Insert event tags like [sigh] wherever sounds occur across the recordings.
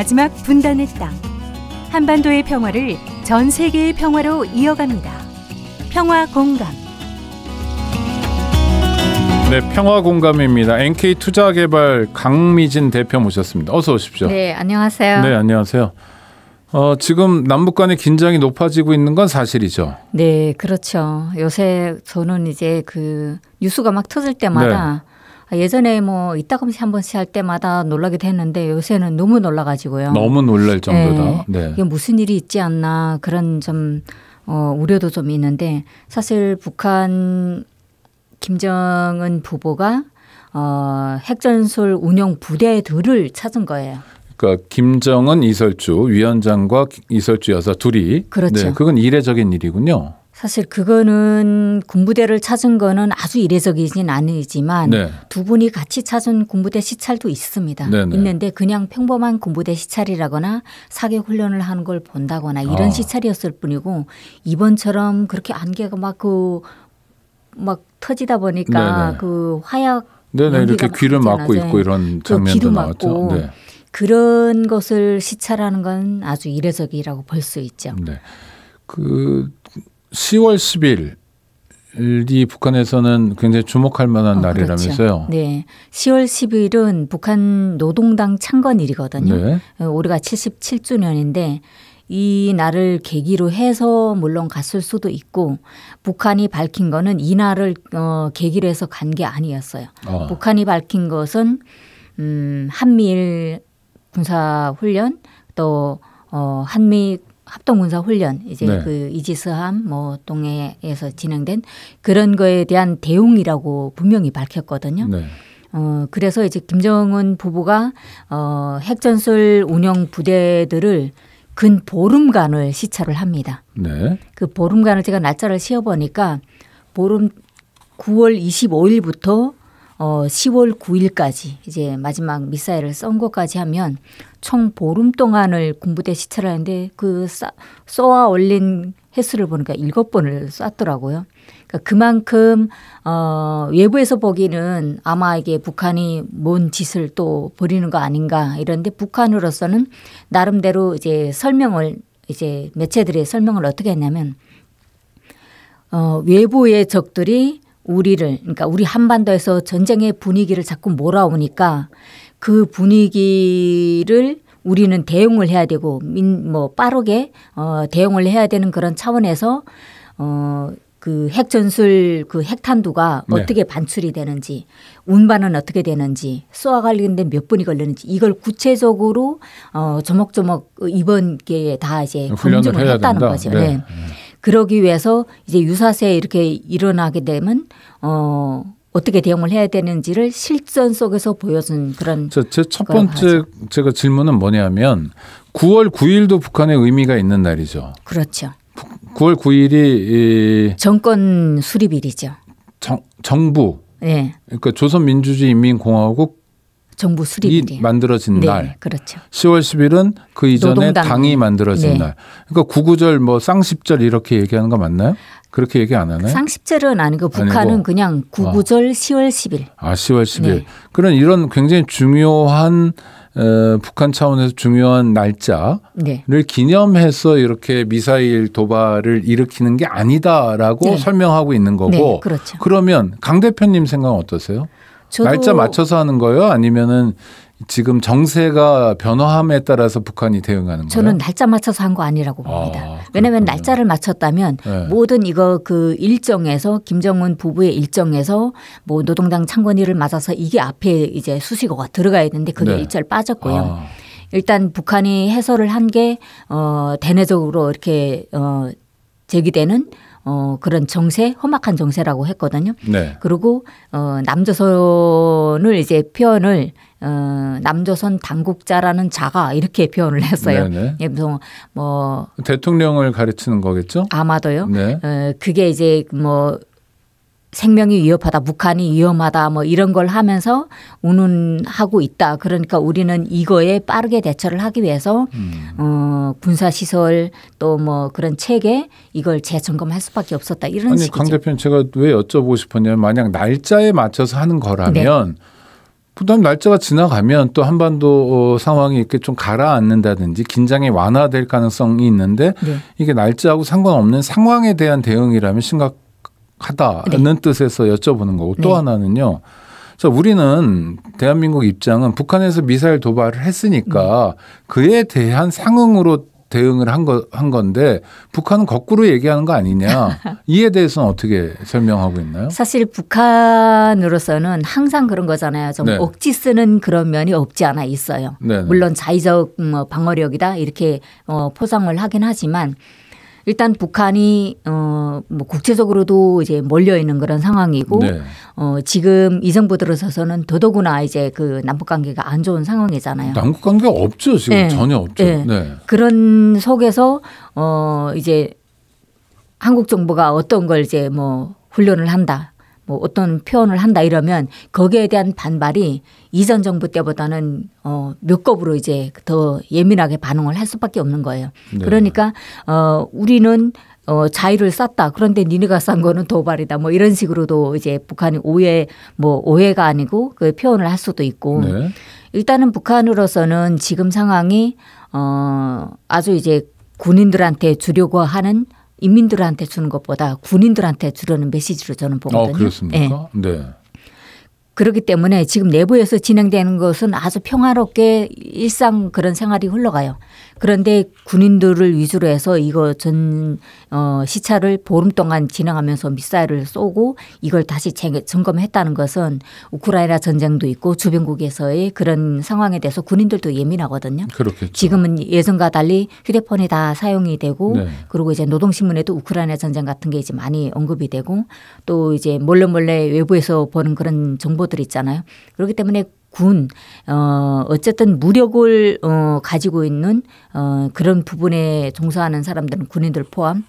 마지막 분단의 땅. 한반도의 평화를 전 세계의 평화로 이어갑니다. 평화 공감. 네, 평화 공감입니다. NK 투자개발 강미진 대표 모셨습니다. 어서 오십시오. 네, 안녕하세요. 네, 안녕하세요. 어, 지금 남북 간의 긴장이 높아지고 있는 건 사실이죠. 네, 그렇죠. 요새 저는 이제 그 뉴스가 막 터질 때마다 네. 아, 예전에 뭐 이따 금씩한 번씩 할 때마다 놀라기도 했는데 요새는 너무 놀라가지고요. 너무 놀랄 정도다. 네. 네. 이게 무슨 일이 있지 않나 그런 좀 어, 우려도 좀 있는데 사실 북한 김정은 부부가 어, 핵전술 운영 부대들을 찾은 거예요. 그러니까 김정은 이설주 위원장과 이설주 여사 둘이 그렇죠. 네, 그건 이례적인 일이군요. 사실 그거는 군부대를 찾은 거는 아주 이례적이진 않으지만 네. 두 분이 같이 찾은 군부대 시찰도 있습니다. 네네. 네. 있는데 그냥 평범한 군부대 시찰이라거나 사격 훈련을 하는 걸 본다거나 이런 아. 시찰이었을 뿐이고 이번처럼 그렇게 안개가 막 그막 그막 터지다 보니까 네네. 네. 그 화약 네네 네. 이렇게 귀를 막고 있고 이런 그 장면도 나왔죠. 네. 그런 것을 시찰하는 건 아주 이례적이라고 볼 수 있죠. 네. 그 10월 10일 이 북한에서는 굉장히 주목할 만한 어, 날이라면서요. 그렇죠. 네. 10월 10일은 북한 노동당 창건일이거든요. 네. 어, 올해가 77주년인데 이 날을 계기로 해서 물론 갔을 수도 있고 북한이 밝힌 거는 이 날을 어, 계기로 해서 간 게 아니었어요. 어. 북한이 밝힌 것은 음, 한미일 군사 훈련 또 어, 한미 합동군사 훈련 이제 네. 그 이지스함 뭐 동해에서 진행된 그런 거에 대한 대응이라고 분명히 밝혔거든요. 네. 어 그래서 이제 김정은 부부가 어 핵전술 운영 부대들을 근 보름간을 시찰을 합니다. 네. 그 보름간을 제가 날짜를 세어 보니까 보름 9월 25일부터 어, 10월 9일까지 이제 마지막 미사일을 쏜 것까지 하면 총 보름 동안을 군부대 시찰 하는데 그 쏴, 쏘아 올린 횟수를 보니까 일곱 번을 쐈더라고요. 그러니까 그만큼 어, 외부에서 보기는 아마 이게 북한이 뭔 짓을 또 벌이는 거 아닌가 이런데 북한으로서는 나름대로 이제 설명을 이제 매체들의 설명을 어떻게 했냐면 어, 외부의 적들이 우리를 그러니까 우리 한반도에서 전쟁의 분위기를 자꾸 몰아오니까 그 분위기를 우리는 대응을 해야 되고 민뭐 빠르게 어 대응을 해야 되는 그런 차원에서 어그 핵전술 그 핵탄두가 네. 어떻게 반출이 되는지 운반은 어떻게 되는지 쏘아 갈리는데몇 분이 걸리는지 이걸 구체적으로 어 조목조목 이번 기회에 다 이제 검증을 했다는 거죠. 네. 네. 그러기 위해서 이제 유사세 이렇게 일어나게 되면 어 어떻게 대응을 해야 되는지를 실전 속에서 보여준 그런 제 첫 번째 하죠. 제가 질문은 뭐냐면 9월 9일도 북한의 의미가 있는 날이죠. 그렇죠. 9월 9일이 정권 수립일이죠. 정, 정부. 네. 그러니까 조선민주주의인민공화국 정부 수립이 만들어진 네, 날. 그렇죠. 10월 10일은 그 이전에 노동당. 당이 만들어진 네. 날. 그러니까 구구절 뭐 쌍십절 이렇게 얘기하는 거 맞나요? 그렇게 얘기 안 하나요? 쌍십절은 아니고 북한은 아니고. 그냥 구구절 아. 10월 10일. 아, 10월 10일. 네. 그런 이런 굉장히 중요한 어, 북한 차원에서 중요한 날짜를 네. 기념해서 이렇게 미사일 도발을 일으키는 게 아니다라고 네. 설명하고 있는 거고 네, 그렇죠. 그러면강 대표님 생각은 어떠세요? 날짜 맞춰서 하는 거예요? 아니면은 지금 정세가 변화함에 따라서 북한이 대응하는 거예요? 저는 날짜 맞춰서 한 거 아니라고 봅니다. 아, 왜냐하면 날짜를 맞췄다면 네. 모든 이거 그 일정에서 김정은 부부의 일정에서 뭐 노동당 창건일을 맞아서 이게 앞에 이제 수식어가 들어가야 되는데 그게 네. 일절 빠졌고요. 아. 일단 북한이 해설을 한게 어, 대내적으로 이렇게 어, 제기되는 어, 그런 정세, 험악한 정세라고 했거든요. 네. 그리고 어, 남조선을 이제 표현을 어, 남조선 당국자라는 자가 이렇게 표현을 했어요. 네네. 그래뭐 예, 대통령을 가르치는 거겠죠? 아마도요. 네. 어, 그게 이제 뭐 생명이 위협하다, 북한이 위험하다, 뭐 이런 걸 하면서 운운하고 있다. 그러니까 우리는 이거에 빠르게 대처를 하기 위해서 음. 어, 군사 시설 또 뭐 그런 체계 이걸 재점검할 수밖에 없었다. 이런 아니, 식이죠. 강 대표님 제가 왜 여쭤보고 싶었냐면 만약 날짜에 맞춰서 하는 거라면 네. 그다 날짜가 지나가면 또 한반도 어, 상황이 이렇게 좀 가라앉는다든지 긴장이 완화될 가능성이 있는데 네. 이게 날짜하고 상관없는 상황에 대한 대응이라면 심각. 하다는 네. 뜻에서 여쭤보는 거고 또 네. 하나는요. 자, 우리는 대한민국 입장은 북한에서 미사일 도발을 했으니까 네. 그에 대한 상응으로 대응을 한, 거, 한 건데 북한은 거꾸로 얘기하는 거 아니냐 [laughs] 이에 대해서는 어떻게 설명하고 있나요? 사실 북한으로서는 항상 그런 거잖아요. 좀 네. 억지 쓰는 그런 면이 없지 않아 있어요. 네네. 네. 물론 자의적 뭐 방어력이다 이렇게 어, 포상을 하긴 하지만 일단 북한이 어뭐 국제적으로도 이제 몰려 있는 그런 상황이고 네. 어 지금 이 정부 들어서서는 더더구나 이제 그 남북 관계가 안 좋은 상황이잖아요. 남북 관계 없죠 지금 네. 전혀 없죠. 네. 네. 그런 속에서 어 이제 한국 정부가 어떤 걸 이제 뭐 훈련을 한다. 뭐 어떤 표현을 한다 이러면 거기에 대한 반발이 이전 정부 때보다는 어, 몇 겁으로 이제 더 예민하게 반응을 할 수밖에 없는 거예요. 네. 그러니까 어, 우리는 어, 자유를 쌌다. 그런데 니네가 싼 거는 도발이다. 뭐 이런 식으로도 이제 북한이 오해, 뭐 오해가 아니고 그 표현을 할 수도 있고. 네. 일단은 북한으로서는 지금 상황이 어, 아주 이제 군인들한테 주려고 하는 인민들한테 주는 것보다 군인들한테 주려는 메시지로 저는 어, 보거든요. 어, 그렇습니까? 네. 네. 그렇기 때문에 지금 내부에서 진행되는 것은 아주 평화롭게 일상 그런 생활이 흘러가요. 그런데 군인들을 위주로 해서 이거 전 어, 시차를 보름 동안 진행하면서 미사일을 쏘고 이걸 다시 점검했다는 것은 우크라이나 전쟁도 있고 주변국에서의 그런 상황에 대해서 군인들도 예민하거든요. 그렇겠죠. 지금은 예전과 달리 휴대폰이 다 사용이 되고 네. 그리고 이제 노동신문에도 우크라이나 전쟁 같은 게 이제 많이 언급이 되고 또 이제 몰래 몰래 외부에서 보는 그런 정보들 있잖아요. 그렇기 때문에 군, 어, 어쨌든 무력을 어, 가지고 있는 어, 그런 부분에 종사하는 사람들은 군인들 포함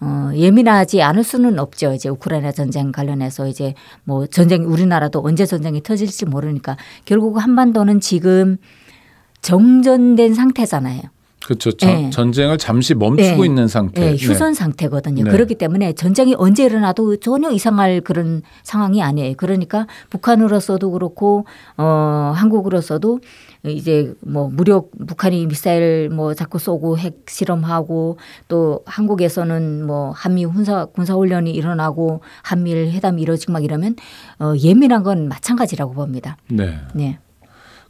어, 예민하지 않을 수는 없죠. 이제 우크라이나 전쟁 관련해서 이제 뭐 전쟁 우리나라도 언제 전쟁이 터질지 모르니까 결국 한반도는 지금 정전된 상태잖아요. 그렇죠. 네. 전쟁을 잠시 멈추고 네. 있는 상태. 예, 네. 휴전 상태거든요. 네. 그렇기 때문에 전쟁이 언제 일어나도 전혀 이상할 그런 상황이 아니에요. 그러니까 북한으로서도 그렇고 어 한국으로서도 이제 뭐 무력 북한이 미사일 뭐 자꾸 쏘고 핵 실험하고 또 한국에서는 뭐 한미 군사 군사 훈련이 일어나고 한미일 회담이 이루어지고막 이러면 어 예민한 건 마찬가지라고 봅니다. 네. 네.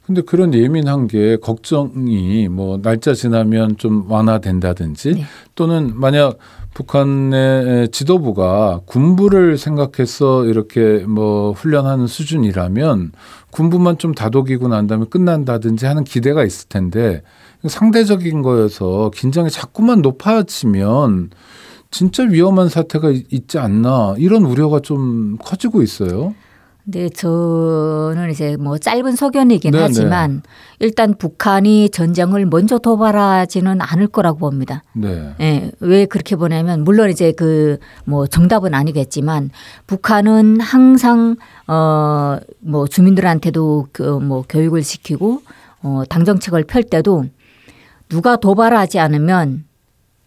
근데 그런 예민한 게 걱정이 뭐 날짜 지나면 좀 완화된다든지 네. 또는 만약 북한의 지도부가 군부를 생각해서 이렇게 뭐 훈련하는 수준이라면 군부만 좀 다독이고 난 다음에 끝난다든지 하는 기대가 있을 텐데 상대적인 거여서 긴장이 자꾸만 높아지면 진짜 위험한 사태가 있지 않나 이런 우려가 좀 커지고 있어요. 네, 저는 이제 뭐 짧은 소견이긴 네, 네 하지만 일단 북한이 전쟁을 먼저 도발하지는 않을 거라고 봅니다. 네. 예, 왜 그렇게 보냐면 물론 이제 그 뭐 정답은 아니겠지만 북한은 항상 어 뭐 주민들한테도 그 뭐 교육을 시키고 어 당정책을 펼 때도 누가 도발하지 않으면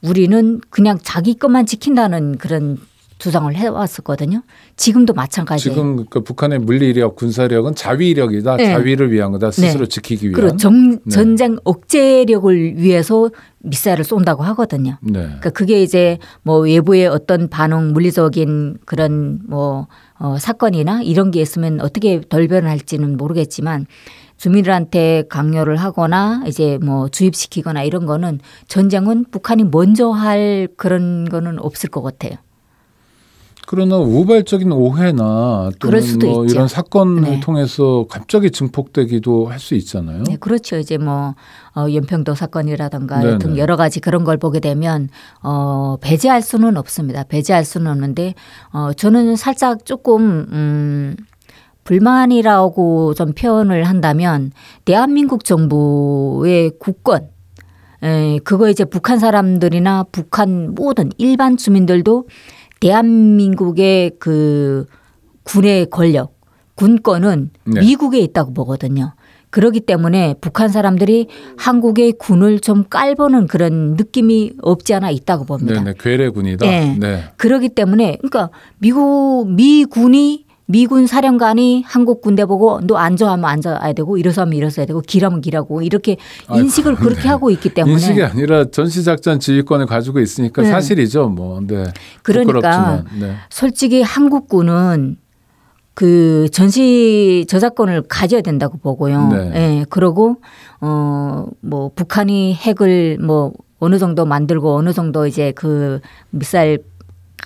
우리는 그냥 자기 것만 지킨다는 그런 조장을 해왔었거든요. 지금도 마찬가지예요. 지금 그니까 북한의 물리력, 군사력은 자위력이다. 네. 자위를 위한 거다. 네. 스스로 네. 지키기 위한. 그리고 정, 네. 전쟁 억제력을 위해서 미사일을 쏜다고 하거든요. 네. 그러니까 그게 이제 뭐 외부의 어떤 반응, 물리적인 그런 뭐 어, 사건이나 이런 게 있으면 어떻게 돌변할지는 모르겠지만 주민들한테 강요를 하거나 이제 뭐 주입시키거나 이런 거는 전쟁은 북한이 먼저 할 그런 거는 없을 것 같아요. 그러나 우발적인 오해나 또는 뭐 있죠. 이런 사건을 네. 통해서 갑자기 증폭되기도 할 수 있잖아요. 네, 그렇죠. 이제 뭐 어, 연평도 사건이라든가 네네. 등 여러 가지 그런 걸 보게 되면 어, 배제할 수는 없습니다. 배제할 수는 없는데 어, 저는 살짝 조금 음, 불만이라고 좀 표현을 한다면 대한민국 정부의 국권 에, 예, 그거 이제 북한 사람들이나 북한 모든 일반 주민들도 대한민국의 그 군의 권력, 군권은 네. 미국에 있다고 보거든요. 그러기 때문에 북한 사람들이 한국의 군을 좀 깔보는 그런 느낌이 없지 않아 있다고 봅니다. 네네, 네. 괴뢰군이다. 네. 네. 그러기 때문에 그러니까 미국 미군이 미군 사령관이 한국 군대 보고 너 앉아하면 앉아야 되고 일어서 면 일어서야 되고 길하면 길하고 이렇게 인식을 아이고, 네. 그렇게 네. 하고 있기 때문에 인식이 아니라 전시작전 지휘권을 가지고 있으니까 네. 사실이죠 뭐. 근데 네. 그러니까 네. 솔직히 한국군은 그 전시 저작권을 가져야 된다고 보고요. 네. 예. 그러고 어 뭐 북한이 핵을 뭐 어느 정도 만들고 어느 정도 이제 그 미사일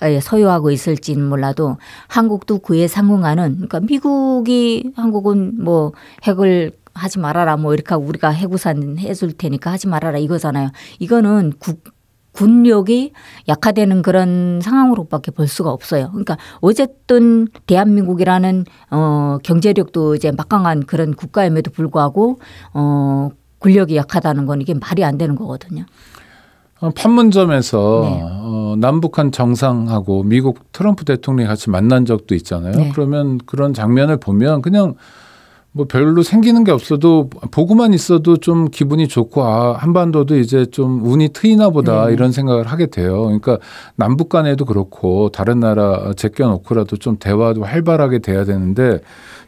어, 예, 소유하고 있을지는 몰라도 한국도 그에 상응하는 그러니까 미국이 한국은 뭐 핵을 하지 말아라 뭐 이렇게 하고 우리가 해구산 해줄 테니까 하지 말아라 이거잖아요. 이거는 국 군력이 약화되는 그런 상황으로밖에 볼 수가 없어요. 그러니까 어쨌든 대한민국이라는 어 경제력도 이제 막강한 그런 국가임에도 불구하고 어 군력이 약하다는 건 이게 말이 안 되는 거거든요. 어, 판문점에서 네. 어, 남북한 정상하고 미국 트럼프 대통령이 같이 만난 적도 있잖아요. 네. 그러면 그런 장면을 보면 그냥 뭐 별로 생기는 게 없어도 보고만 있어도 좀 기분이 좋고 아 한반도도 이제 좀 운이 트이나 보다 네. 이런 생각을 하게 돼요. 그러니까 남북 간에도 그렇고 다른 나라 제껴 놓고라도 좀 대화도 활발하게 돼야 되는데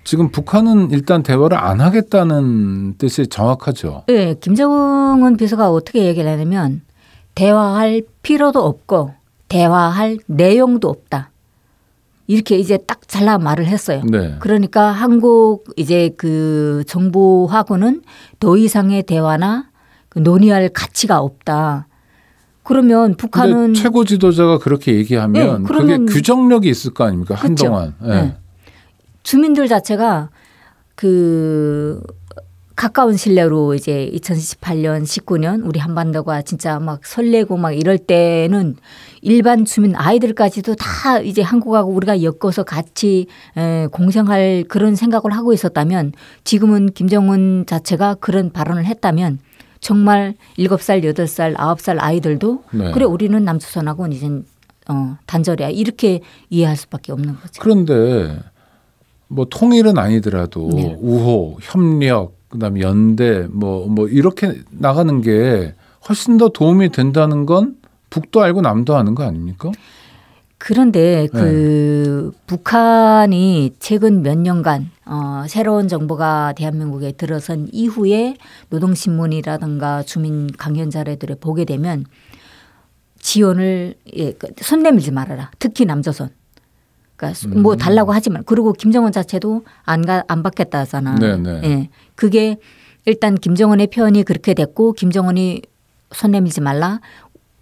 지금 북한은 일단 대화를 안 하겠다는 뜻이 정확하죠. 네, 김정은 비서가 어떻게 얘기를 하냐면 대화할 필요도 없고 대화할 내용도 없다. 이렇게 이제 딱 잘라 말을 했어요. 네. 그러니까 한국 이제 그 정부하고는 더 이상의 대화나 그 논의할 가치가 없다. 그러면 북한은 최고 지도자가 그렇게 얘기하면 네, 그게 규정력이 있을 거 아닙니까 그쵸? 한동안 네. 주민들 자체가 그 가까운 신뢰로 이제 2018년, 19년 우리 한반도가 진짜 막 설레고 막 이럴 때는 일반 주민 아이들까지도 다 이제 한국하고 우리가 엮어서 같이 에, 공생할 그런 생각을 하고 있었다면 지금은 김정은 자체가 그런 발언을 했다면 정말 7살, 8살, 9살 아이들도 네. 그래 우리는 남조선하고는 이젠 어, 단절이야 이렇게 이해할 수밖에 없는 거죠. 그런데 뭐 통일은 아니더라도 네. 우호, 협력 그다음에 연대 뭐뭐 뭐 이렇게 나가는 게 훨씬 더 도움이 된다는 건 북도 알고 남도 아는 거 아닙니까? 그런데 네. 그 네. 북한이 최근 몇 년간 어, 새로운 정부가 대한민국에 들어선 이후에 노동신문이라든가 주민 강연 자료들을 보게 되면 지원을 예, 그 손 내밀지 말아라. 특히 남조선. 그러니까 뭐 음. 뭐 달라고 하지만 그리고 김정은 자체도 안가 안 받겠다잖아. 네네. 예. 그게 일단 김정은의 표현이 그렇게 됐고 김정은이 손 내밀지 말라.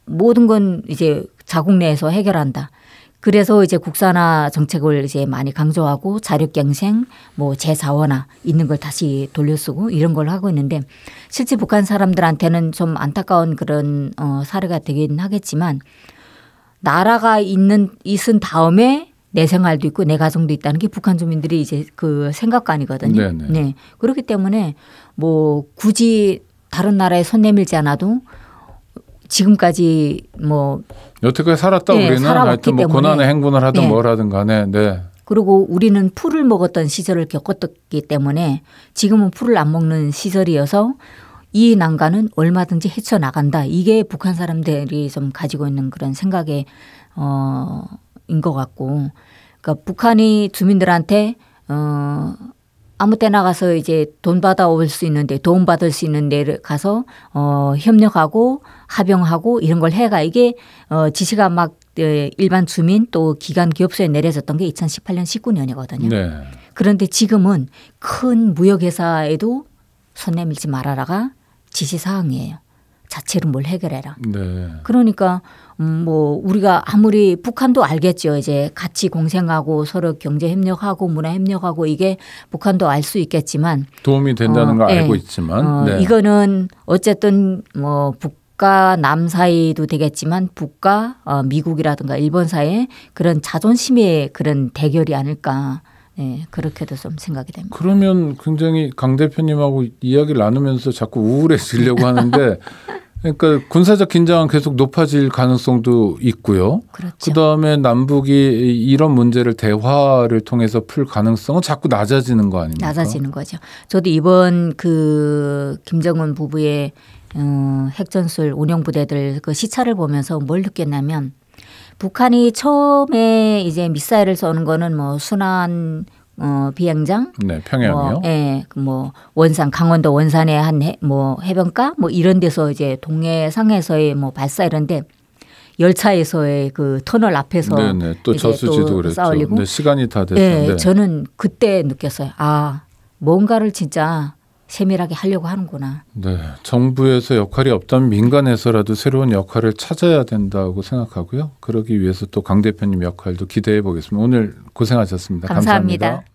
모든 건 이제 자국 내에서 해결한다. 그래서 이제 국산화 정책을 이제 많이 강조하고 자력 갱생뭐 재자원화 있는 걸 다시 돌려쓰고 이런 걸 하고 있는데 실제 북한 사람들한테는 좀 안타까운 그런 어 사례가 되긴 하겠지만 나라가 있는 있은 다음에 내 생활도 있고 내 가정도 있다는 게 북한 주민들이 이제 그 생각관이거든요. 네네. 네. 네. 그렇기 때문에 뭐 굳이 다른 나라에 손 내밀지 않아도 지금까지 뭐 여태까지 살았다 네, 우리는 하여튼 뭐 고난의 행군을 하든 네. 뭘 하든 간에 네. 그리고 우리는 풀을 먹었던 시절을 겪었기 때문에 지금은 풀을 안 먹는 시절이어서 이 난간은 얼마든지 헤쳐나간다. 이게 북한 사람들이 좀 가지고 있는 그런 생각에 어, 인것 같고, 그러니까 북한이 주민들한테 어 아무 때나 가서 이제 돈 받아올 수 있는데 도움 받을 수 있는 데를 가서 어 협력하고 합병하고 이런 걸 해가 이게 어 지시가 막 예, 일반 주민 또 기관 기업소에 내려졌던 게 2018년 19년이거든요. 네. 그런데 지금은 큰 무역 회사에도 손 내밀지 말아라가 지시 사항이에요. 자체로 뭘 해결해라. 네. 그러니까 음, 뭐 우리가 아무리 북한도 알겠죠. 이제 같이 공생하고 서로 경제 협력하고 문화 협력하고 이게 북한도 알 수 있겠지만 도움이 어, 된다는 어, 걸 예. 알고 있지만 어, 네. 이거는 어쨌든 뭐 북과 남 사이도 되겠지만 북과 어, 미국이라든가 일본 사이에 그런 자존심의 그런 대결이 아닐까. 예, 그렇게도 좀 생각이 됩니다. 그러면 굉장히 강 대표님하고 이야기를 나누면서 자꾸 우울해지려고 [laughs] 하는데 그러니까 군사적 긴장은 계속 높아질 가능성도 있고요. 그렇죠. 그다음에 남북이 이런 문제를 대화를 통해서 풀 가능성은 자꾸 낮아지는 거 아닙니까? 낮아지는 거죠. 저도 이번 그 김정은 부부의 어, 핵전술 운영 부대들 그 시차를 보면서 뭘 느꼈냐면 북한이 처음에 이제 미사일을 쏘는 거는 뭐 순환 어, 비행장, 네, 평양이요. 뭐, 예, 그 뭐 원산 강원도 원산의 한뭐 해변가 뭐 이런 데서 이제 동해상에서의 뭐 발사 이런데 열차에서의 그 터널 앞에서 네네, 네. 또 저수지도 그랬죠. 싸울리고. 네, 시간이 다 예, 됐는데 예, 저는 그때 느꼈어요. 아 뭔가를 진짜 세밀하게 하려고 하는구나. 네, 정부에서 역할이 없던 민간에서라도 새로운 역할을 찾아야 된다고 생각하고요. 그러기 위해서 또 강 대표님 역할도 기대해 보겠습니다. 오늘 고생하셨습니다 감사합니다. 감사합니다.